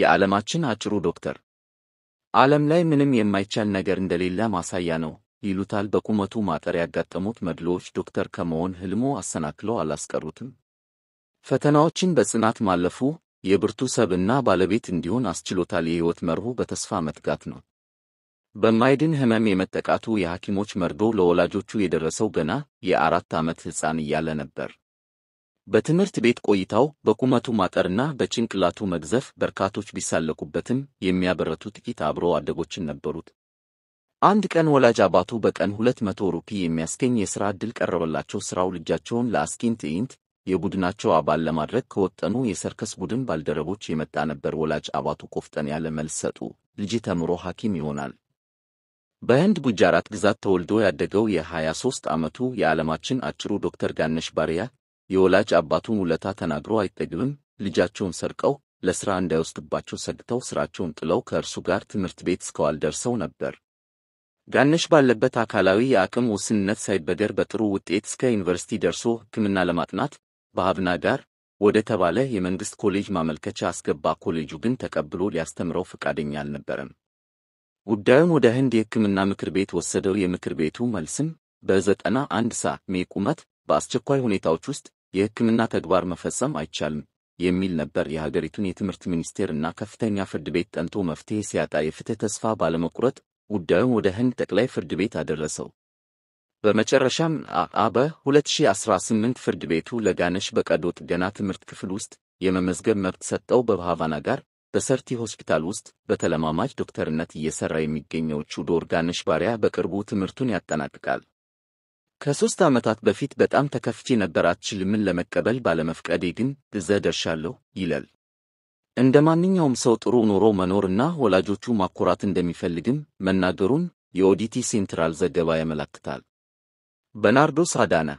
የዓለማችን አጭሩ ዶክተር ዓለም ላይ ምንም የማይቻል ነገር እንደሌለ ማሳያ ነው ይሉታል። በቁመቱ ማጠር ያጋጠሙት መድሎዎች ዶክተር ከመሆን ህልሞ አሰናክለው አላስቀሩትም። ፈተናዎችን በጽናት ማለፉ የብርቱ ሰብና ባለቤት እንዲሆን አስችሎታል። የሕይወት መርሁ በተስፋ መትጋት ነው። በማይድን ህመም የመጠቃቱ የሐኪሞች መርዶ ለወላጆቹ የደረሰው ገና የአራት ዓመት ሕፃን እያለ ነበር። በትምህርት ቤት ቆይታው በቁመቱ ማጠርና በጭንቅላቱ መግዘፍ በርካቶች ቢሳለቁበትም የሚያበረቱ ጥቂት አብሮ አደጎችን ነበሩት። አንድ ቀን ወላጅ አባቱ በቀን ሁለት መቶ ሩፒ የሚያስገኝ የሥራ ዕድል ቀረበላቸው። ሥራው ልጃቸውን ለአስኪን ትዕይንት የቡድናቸው አባል ለማድረግ ከወጠኑ የሰርከስ ቡድን ባልደረቦች የመጣ ነበር። ወላጅ አባቱ ቆፍጠን ያለ መልስ ሰጡ። ልጅ ተምሮ ሐኪም ይሆናል። በህንድ ጉጃራት ግዛት ተወልዶ ያደገው የ23 ዓመቱ የዓለማችን አጭሩ ዶክተር ጋነሽ ባሪያ የወላጅ አባቱን ውለታ ተናግሮ አይጠግብም። ልጃቸውን ሰርቀው ለሥራ እንዳይወስድባቸው ሰግተው ሥራቸውን ጥለው ከእርሱ ጋር ትምህርት ቤት እስከዋል ደርሰው ነበር። ጋነሽ ባለበት አካላዊ የአቅም ውስንነት ሳይበገር በጥሩ ውጤት እስከ ዩኒቨርሲቲ ደርሶ ሕክምና ለማጥናት በሀብና ጋር ወደ ተባለ የመንግሥት ኮሌጅ ማመልከቻ አስገባ። ኮሌጁ ግን ተቀብሎ ሊያስተምረው ፈቃደኛ አልነበረም። ጉዳዩን ወደ ህንድ የሕክምና ምክር ቤት ወሰደው። የምክር ቤቱ መልስም በዘጠና አንድ ሜ ቁመት በአስቸኳይ ሁኔታዎች ውስጥ የሕክምና ተግባር መፈጸም አይቻልም የሚል ነበር። የሀገሪቱን የትምህርት ሚኒስቴር እና ከፍተኛ ፍርድ ቤት ጠንቶ መፍትሄ ሲያጣ የፍትህ ተስፋ ባለመቁረጥ ጉዳዩን ወደ ህንድ ጠቅላይ ፍርድ ቤት አደረሰው። በመጨረሻም አ በ2018 ፍርድ ቤቱ ለጋነሽ በቀዶ ጥገና ትምህርት ክፍል ውስጥ የመመዝገብ መብት ሰጠው። በሃቫና ጋር በሰርቲ ሆስፒታል ውስጥ በተለማማጅ ዶክተርነት እየሰራ የሚገኘው ቹዶር ጋነሽ ባሪያ በቅርቡ ትምህርቱን ያጠናቅቃል። ከሦስት ዓመታት በፊት በጣም ተከፍቼ ነበር። አትችልምን ለመቀበል ባለመፍቀዴ ግን እዘ ደርሻለሁ ይላል። እንደ ማንኛውም ሰው ጥሩ ኑሮ መኖርና ወላጆቹ ማኩራት እንደሚፈልግም መናገሩን የኦዲቲ ሴንትራል ዘገባ ያመላክታል። በናርዶስ አዳነ